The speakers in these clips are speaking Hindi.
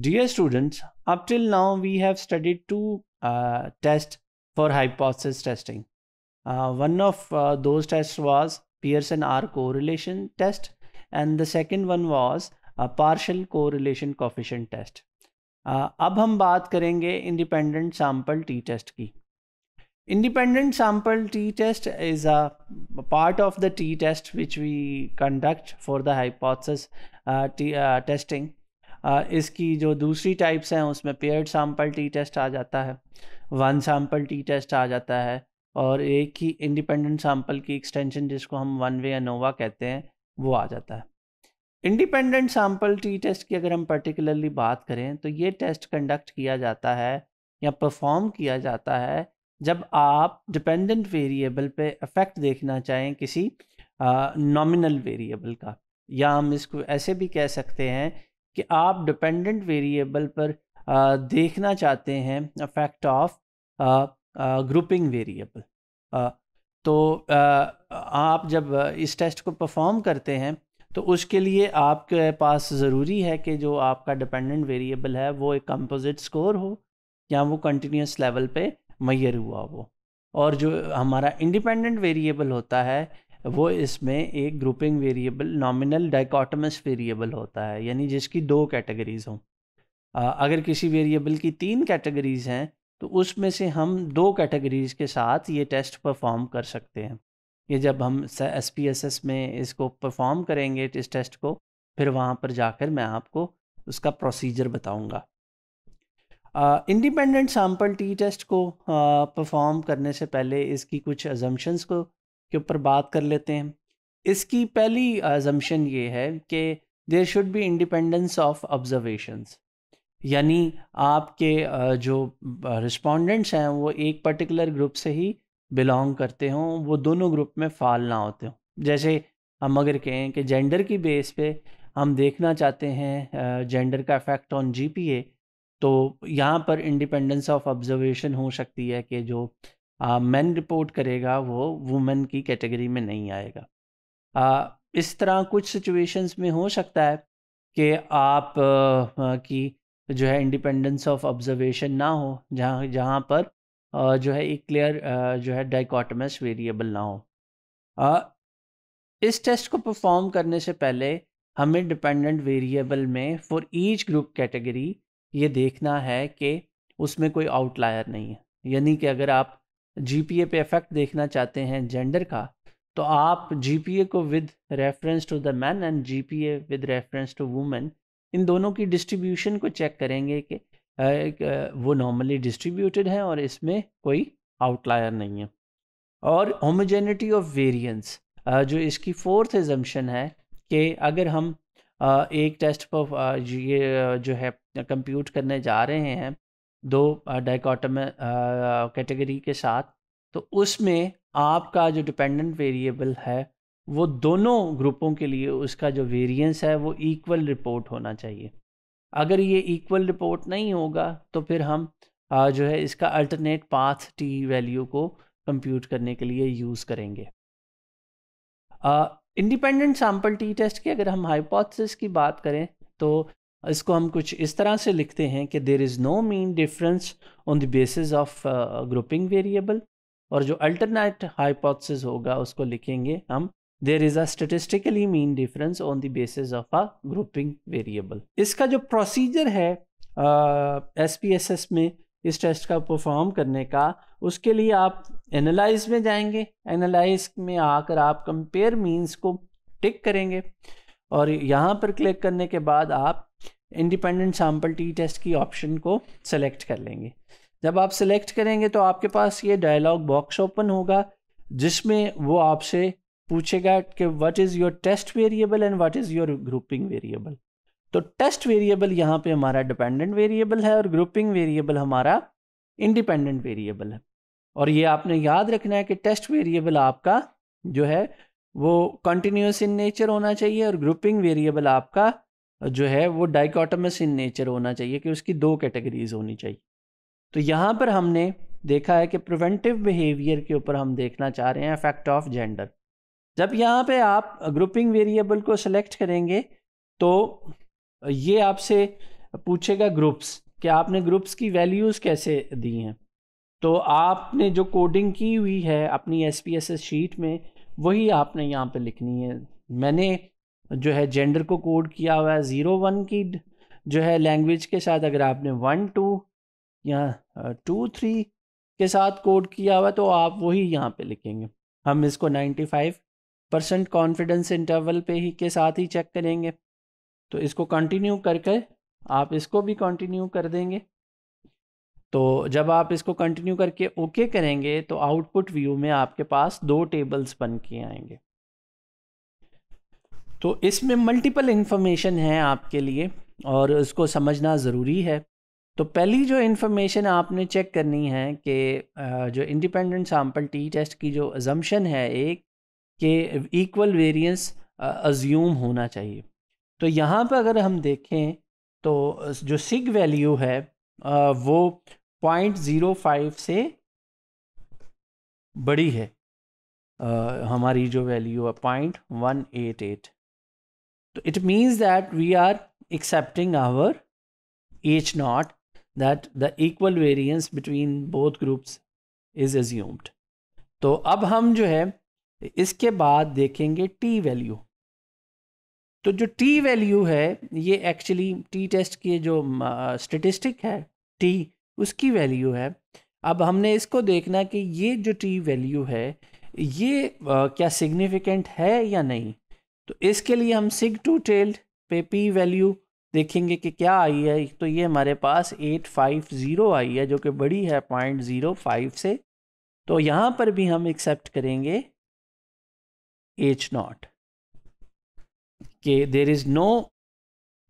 Dear students, up till now we have studied two uh, tests for hypothesis testing. Uh, one of uh, those tests was Pearson-R correlation test and the second one was a partial correlation coefficient test. Uh, अब हम बात करेंगे independent sample t test की. Independent sample t test is a part of the t test which we conduct for the hypothesis uh, t, uh, testing. इसकी जो दूसरी टाइप्स हैं उसमें पेयर्ड सैम्पल टी टेस्ट आ जाता है वन सैम्पल टी टेस्ट आ जाता है और एक ही इंडिपेंडेंट सैम्पल की एक्सटेंशन जिसको हम वन वे अनोवा कहते हैं वो आ जाता है इंडिपेंडेंट सैम्पल टी टेस्ट की अगर हम पर्टिकुलरली बात करें तो ये टेस्ट कंडक्ट किया जाता है या परफॉर्म किया जाता है जब आप डिपेंडेंट वेरिएबल पे इफेक्ट देखना चाहें किसी नॉमिनल वेरिएबल का या हम इसको ऐसे भी कह सकते हैं कि आप डिपेंडेंट वेरिएबल पर आ, देखना चाहते हैं अफेक्ट ऑफ ग्रुपिंग वेरिएबल तो आ, आप जब इस टेस्ट को परफॉर्म करते हैं तो उसके लिए आपके पास ज़रूरी है कि जो आपका डिपेंडेंट वेरिएबल है वो एक कंपोजिट स्कोर हो या वो कंटिन्यूस लेवल पे मैयर हुआ हो और जो हमारा इंडिपेंडेंट वेरिएबल होता है वो इसमें एक grouping variable nominal dichotomous variable होता है यानी जिसकी दो कैटेगरीज हों अगर किसी वेरिएबल की तीन कैटेगरीज हैं तो उसमें से हम दो कैटेगरीज के साथ ये टेस्ट परफॉर्म कर सकते हैं ये जब हम एस पी एस एस में इसको परफॉर्म करेंगे इस टेस्ट को फिर वहाँ पर जाकर मैं आपको उसका प्रोसीजर बताऊँगा इंडिपेंडेंट सैम्पल टी टेस्ट को परफॉर्म करने से पहले इसकी कुछ एजम्पन्स को के ऊपर बात कर लेते हैं इसकी पहली एजम्पन ये है कि there should be independence of observations यानी आपके जो रिस्पोंडेंट्स हैं वो एक पर्टिकुलर ग्रुप से ही बिलोंग करते हों वो दोनों ग्रुप में फाल ना होते हों जैसे हम अगर कहें कि जेंडर की बेस पे हम देखना चाहते हैं जेंडर का इफ़ेक्ट ऑन जीपीए तो यहाँ पर इंडिपेंडेंस ऑफ ऑब्जर्वेशन हो सकती है कि जो मैन रिपोर्ट करेगा वो वुमेन की कैटेगरी में नहीं आएगा आ, इस तरह कुछ सिचुएशंस में हो सकता है कि आप आ, की जो है इंडिपेंडेंस ऑफ ऑब्जर्वेशन ना हो जहाँ जहाँ पर आ, जो है एक क्लियर जो है डाइकोटमस वेरिएबल ना हो आ, इस टेस्ट को परफॉर्म करने से पहले हमें डिपेंडेंट वेरिएबल में फॉर ईच ग्रुप कैटेगरी ये देखना है कि उसमें कोई आउटलायर नहीं है यानी कि अगर आप जीपीए पे इफेक्ट देखना चाहते हैं जेंडर का तो आप जीपीए को with reference to the man and GPA with reference to women इन दोनों की डिस्ट्रीब्यूशन को चेक करेंगे कि वो नॉर्मली डिस्ट्रीब्यूटेड हैं और इसमें कोई आउटलायर नहीं है और होमोजेनिटी ऑफ वेरिएंस जो इसकी फोर्थ एजम्पन है कि अगर हम एक टेस्ट पर ये जो है कंप्यूट करने जा रहे हैं दो डाइकॉटम कैटेगरी के साथ तो उसमें आपका जो डिपेंडेंट वेरिएबल है वो दोनों ग्रुपों के लिए उसका जो वेरिएंस है वो इक्वल रिपोर्ट होना चाहिए अगर ये इक्वल रिपोर्ट नहीं होगा तो फिर हम आ, जो है इसका अल्टरनेट पाथ टी वैल्यू को कंप्यूट करने के लिए यूज़ करेंगे इंडिपेंडेंट सैम्पल टी टेस्ट की अगर हम हाइपोथेसिस की बात करें तो इसको हम कुछ इस तरह से लिखते हैं कि there is no mean difference on the basis of grouping variable और जो अल्टरनेट हाइपोथेसिस होगा उसको लिखेंगे हम there is a statistically mean difference on the basis of a grouping variable इसका जो प्रोसीजर है एस पी एस एस में इस टेस्ट का परफॉर्म करने का उसके लिए आप एनालाइज में जाएंगे एनालाइज में आकर आप कंपेयर मीन्स को टिक करेंगे और यहाँ पर क्लिक करने के बाद आप इंडिपेंडेंट सैम्पल टी टेस्ट की ऑप्शन को सेलेक्ट कर लेंगे जब आप सेलेक्ट करेंगे तो आपके पास ये डायलॉग बॉक्स ओपन होगा जिसमें वो आपसे पूछेगा कि what is your test variable and what is your grouping variable तो टेस्ट वेरिएबल यहाँ पे हमारा डिपेंडेंट वेरिएबल है और ग्रुपिंग वेरिएबल हमारा इंडिपेंडेंट वेरिएबल है और ये आपने याद रखना है कि टेस्ट वेरिएबल आपका जो है वो कंटिन्यूस इन नेचर होना चाहिए और ग्रुपिंग वेरिएबल आपका जो है वो डाइकोटमस इन नेचर होना चाहिए कि उसकी दो कैटेगरीज होनी चाहिए तो यहाँ पर हमने देखा है कि प्रिवेंटिव बिहेवियर के ऊपर हम देखना चाह रहे हैं इफेक्ट ऑफ जेंडर जब यहाँ पे आप ग्रुपिंग वेरिएबल को सिलेक्ट करेंगे तो ये आपसे पूछेगा ग्रुप्स कि आपने ग्रुप्स की वैल्यूज़ कैसे दी हैं तो आपने जो कोडिंग की हुई है अपनी एस शीट में वही आपने यहाँ पर लिखनी है मैंने जो है जेंडर को कोड किया हुआ है ज़ीरो वन की जो है लैंग्वेज के साथ अगर आपने वन टू या टू थ्री के साथ कोड किया हुआ तो आप वही यहाँ पे लिखेंगे हम इसको ninety five percent confidence interval पे ही के साथ ही चेक करेंगे तो इसको कंटिन्यू करके आप इसको भी कंटिन्यू कर देंगे तो जब आप इसको कंटिन्यू करके ओके करेंगे तो आउटपुट व्यू में आपके पास दो टेबल्स बन के आएंगे तो इसमें मल्टीपल इन्फॉर्मेशन है आपके लिए और इसको समझना ज़रूरी है तो पहली जो इन्फॉर्मेशन आपने चेक करनी है कि जो इंडिपेंडेंट सैम्पल टी टेस्ट की जो एजम्पन है एक कि इक्वल वेरिएंस अज्यूम होना चाहिए तो यहाँ पर अगर हम देखें तो जो सिग वैल्यू है वो पॉइंट ज़ीरो फाइव से बड़ी है हमारी जो वैल्यू है पॉइंट वन एट एट तो it means that we are accepting our H naught that the equal variance between both groups is assumed तो अब हम जो है इसके बाद देखेंगे टी वैल्यू तो जो टी वैल्यू है ये एक्चुअली टी टेस्ट की जो स्टेटिस्टिक है टी उसकी वैल्यू है अब हमने इसको देखना कि ये जो टी वैल्यू है ये uh, क्या सिग्निफिकेंट है या नहीं तो इसके लिए हम सिग टू टेल्ड पे पी वैल्यू देखेंगे कि क्या आई है तो ये हमारे पास एट फाइव ज़ीरो आई है जो कि बड़ी है पॉइंट ज़ीरो फाइव से तो यहाँ पर भी हम एक्सेप्ट करेंगे एच नॉट कि there is no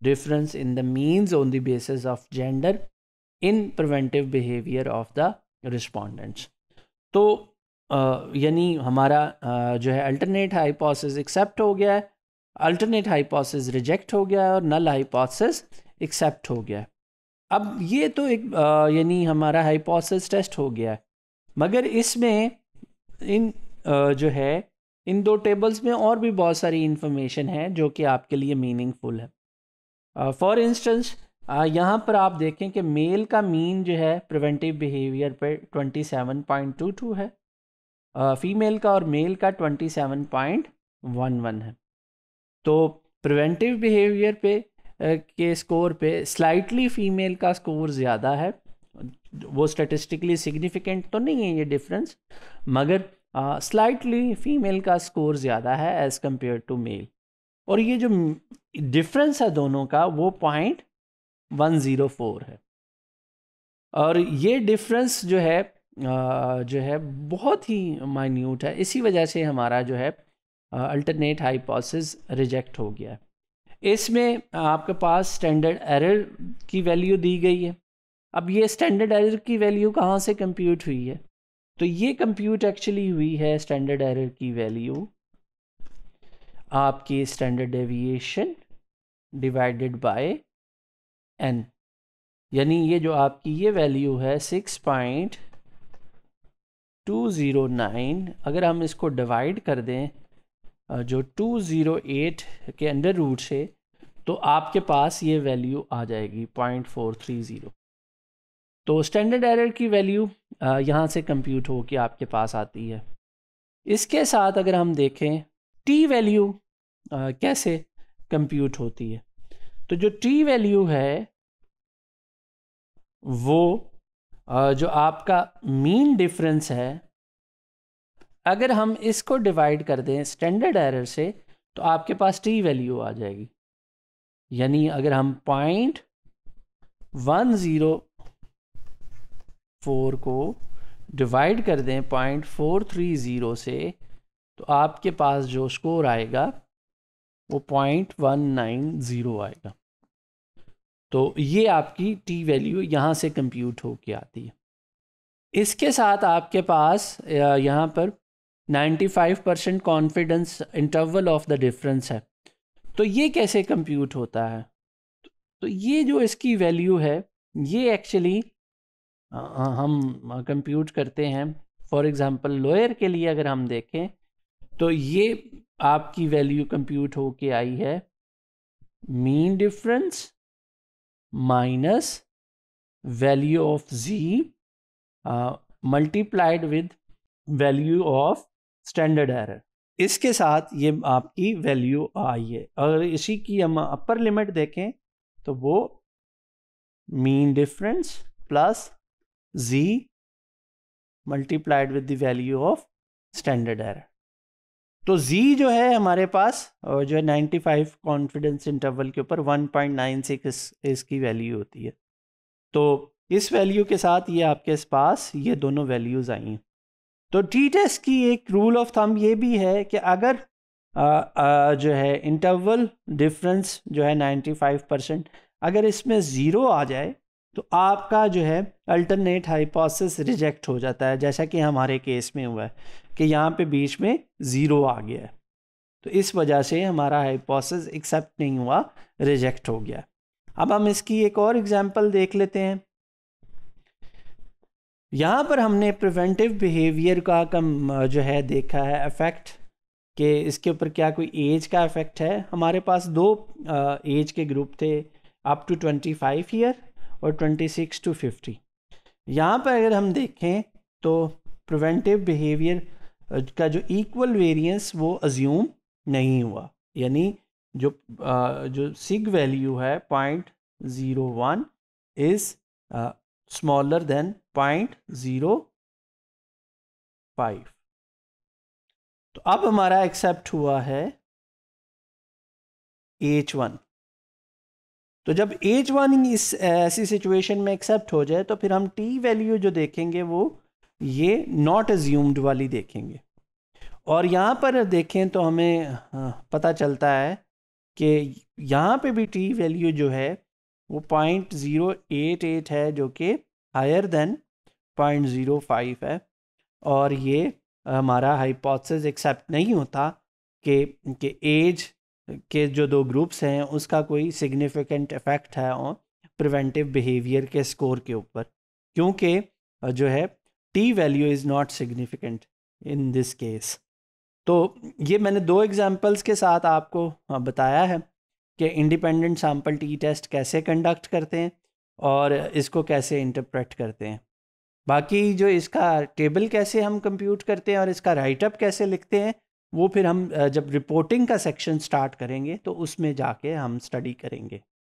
difference in the means on the basis of gender in preventive behaviour of the respondents तो यानी हमारा जो है अल्टरनेट हाइपोसिस एक्सेप्ट हो गया है अल्टरनेट हाइपोसिस रिजेक्ट हो गया है और नल हाइपोसिस एक्सेप्ट हो गया है अब ये तो एक यानी हमारा हाइपोसिस टेस्ट हो गया है मगर इसमें इन जो है इन दो टेबल्स में और भी बहुत सारी इन्फॉर्मेशन है जो कि आपके लिए मीनिंगफुल है फॉर इंस्टेंस यहाँ पर आप देखें कि मेल का मीन जो है प्रिवेंटिव बिहेवियर टू 27.22 है फीमेल का और मेल का 27.11 है तो प्रिवेंटिव बिहेवियर पे के स्कोर पे स्लाइटली फीमेल का स्कोर ज़्यादा है वो स्टेटिस्टिकली सिग्निफिकेंट तो नहीं है ये डिफरेंस मगर स्लाइटली फीमेल का स्कोर ज़्यादा है एज़ कम्पेयर टू मेल और ये जो डिफरेंस है दोनों का वो पॉइंट वन ज़ीरो फोर है और ये डिफरेंस जो है जो है बहुत ही माइन्यूट है इसी वजह से हमारा जो है अल्टरनेट हाइपोसिस रिजेक्ट हो गया इसमें आपके पास स्टैंडर्ड एरर की वैल्यू दी गई है अब ये स्टैंडर्ड एरर की वैल्यू कहाँ से कंप्यूट हुई है तो ये कंप्यूट एक्चुअली हुई है स्टैंडर्ड एरर की वैल्यू आपकी standard deviation divided by N यानी ये जो आपकी ये वैल्यू है सिक्स पॉइंट 209 अगर हम इसको डिवाइड कर दें जो 208 के अंडर रूट से तो आपके पास ये वैल्यू आ जाएगी 0.430 तो स्टैंडर्ड एरर की वैल्यू यहाँ से कंप्यूट हो के आपके पास आती है इसके साथ अगर हम देखें टी वैल्यू कैसे कंप्यूट होती है तो जो टी वैल्यू है वो जो आपका मीन डिफरेंस है अगर हम इसको डिवाइड कर दें स्टैंडर्ड एरर से तो आपके पास टी वैल्यू आ जाएगी यानी अगर हम पॉइंट वन ज़ीरो फोर को डिवाइड कर दें पॉइंट फोर थ्री ज़ीरो से तो आपके पास जो स्कोर आएगा वो पॉइंट वन नाइन ज़ीरो आएगा तो ये आपकी टी वैल्यू यहाँ से कंप्यूट हो के आती है इसके साथ आपके पास यहाँ पर 95 percent confidence interval of the difference है तो ये कैसे कंप्यूट होता है तो ये जो इसकी वैल्यू है ये एक्चुअली हम कंप्यूट करते हैं फॉर एग्ज़ाम्पल लोयर के लिए अगर हम देखें तो ये आपकी वैल्यू कंप्यूट होके आई है mean difference minus value of G multiplied with value of standard standard इसके साथ ये आपकी वैल्यू आई है अगर इसी की हम अपर लिमिट देखें तो वो mean difference plus G multiplied with the value of standard error तो जी जो है हमारे पास जो है 95 कॉन्फिडेंस इंटरवल के ऊपर 1.96 सिक्स इसकी वैल्यू होती है तो इस वैल्यू के साथ ये आपके पास ये दोनों वैल्यूज़ आई हैं तो टी टेस्ट की एक रूल ऑफ थम ये भी है कि अगर आ, आ, जो है इंटरवल डिफरेंस जो है 95 परसेंट अगर इसमें ज़ीरो आ जाए तो आपका जो है अल्टरनेट हाइपोसिस रिजेक्ट हो जाता है जैसा कि हमारे केस में हुआ है कि यहाँ पे बीच में ज़ीरो आ गया है तो इस वजह से हमारा हाइपोसिस एक्सेप्ट नहीं हुआ रिजेक्ट हो गया अब हम इसकी एक और एग्जांपल देख लेते हैं यहाँ पर हमने प्रिवेंटिव बिहेवियर का कम जो है देखा है इफेक्ट कि इसके ऊपर क्या कोई एज का इफेक्ट है हमारे पास दो एज के ग्रुप थे up to twenty five year और 26 टू फिफ्टी यहाँ पर अगर हम देखें तो प्रिवेंटिव बिहेवियर का जो इक्वल वेरिएंस वो अज्यूम नहीं हुआ यानी जो आ, जो सिग वैल्यू है point zero one is smaller than point zero five तो अब हमारा एक्सेप्ट हुआ है एच वन तो जब एज वार्निंग इस ऐसी सिचुएशन में एक्सेप्ट हो जाए तो फिर हम टी वैल्यू जो देखेंगे वो ये नॉट एज्यूम्ड वाली देखेंगे और यहाँ पर देखें तो हमें हाँ, पता चलता है कि यहाँ पे भी टी वैल्यू जो है वो पॉइंट ज़ीरो एट एट है जो कि higher than point zero five है और ये हमारा हाइपोथेसिस एक्सेप्ट नहीं होता कि कि एज के जो दो ग्रुप्स हैं उसका कोई सिग्निफिकेंट इफ़ेक्ट है ऑन प्रिवेंटिव बिहेवियर के स्कोर के ऊपर क्योंकि जो है T value is not significant in this case तो ये मैंने दो एग्जांपल्स के साथ आपको बताया है कि इंडिपेंडेंट सैम्पल टी टेस्ट कैसे कंडक्ट करते हैं और इसको कैसे इंटरप्रेट करते हैं बाकी जो इसका टेबल कैसे हम कंप्यूट करते हैं और इसका राइटअप कैसे लिखते हैं वो फिर हम जब रिपोर्टिंग का सेक्शन स्टार्ट करेंगे तो उसमें जाके हम स्टडी करेंगे